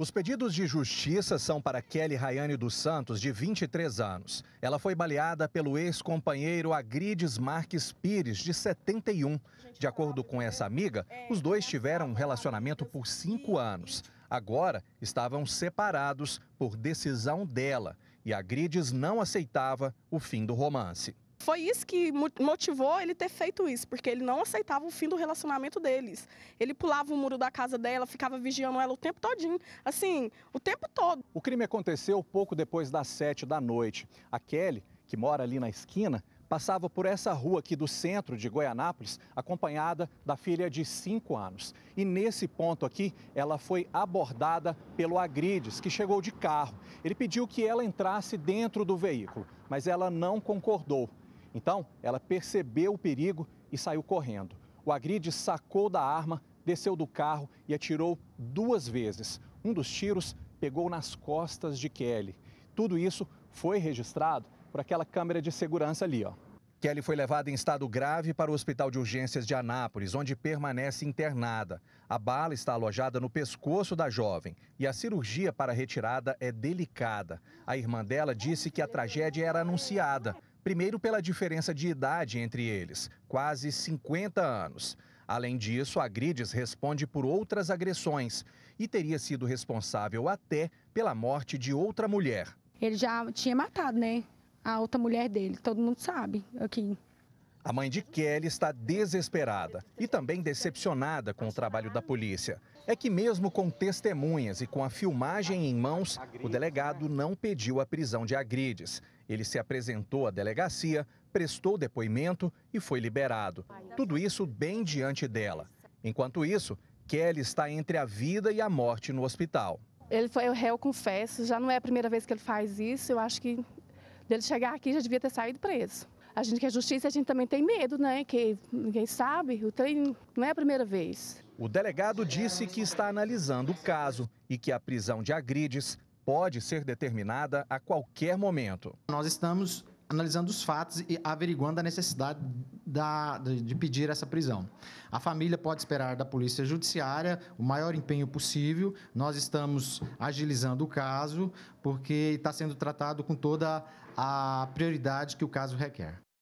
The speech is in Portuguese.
Os pedidos de justiça são para Kelly Rayane dos Santos, de 23 anos. Ela foi baleada pelo ex-companheiro Agrides Marques Pires, de 71. De acordo com essa amiga, os dois tiveram um relacionamento por cinco anos. Agora estavam separados por decisão dela e Agrides não aceitava o fim do romance. Foi isso que motivou ele ter feito isso, porque ele não aceitava o fim do relacionamento deles. Ele pulava o muro da casa dela, ficava vigiando ela o tempo todinho, assim, o tempo todo. O crime aconteceu pouco depois das sete da noite. A Kelly, que mora ali na esquina, passava por essa rua aqui do centro de Goianápolis, acompanhada da filha de 5 anos. E nesse ponto aqui, ela foi abordada pelo Agrides, que chegou de carro. Ele pediu que ela entrasse dentro do veículo, mas ela não concordou. Então, ela percebeu o perigo e saiu correndo. O Agride sacou da arma, desceu do carro e atirou duas vezes. Um dos tiros pegou nas costas de Kelly. Tudo isso foi registrado por aquela câmera de segurança ali, ó. Kelly foi levada em estado grave para o Hospital de Urgências de Anápolis, onde permanece internada. A bala está alojada no pescoço da jovem e a cirurgia para retirada é delicada. A irmã dela disse que a tragédia era anunciada, Primeiro, pela diferença de idade entre eles, quase 50 anos. Além disso, a Grides responde por outras agressões e teria sido responsável até pela morte de outra mulher. Ele já tinha matado, né? A outra mulher dele, todo mundo sabe aqui. A mãe de Kelly está desesperada e também decepcionada com o trabalho da polícia. É que, mesmo com testemunhas e com a filmagem em mãos, o delegado não pediu a prisão de Agrides. Ele se apresentou à delegacia, prestou depoimento e foi liberado. Tudo isso bem diante dela. Enquanto isso, Kelly está entre a vida e a morte no hospital. Ele foi o réu, confesso, já não é a primeira vez que ele faz isso. Eu acho que dele chegar aqui já devia ter saído preso a gente que é justiça, a gente também tem medo, né? Que ninguém sabe, o trem não é a primeira vez. O delegado disse que está analisando o caso e que a prisão de Agrides pode ser determinada a qualquer momento. Nós estamos analisando os fatos e averiguando a necessidade da, de pedir essa prisão. A família pode esperar da Polícia Judiciária o maior empenho possível. Nós estamos agilizando o caso, porque está sendo tratado com toda a prioridade que o caso requer.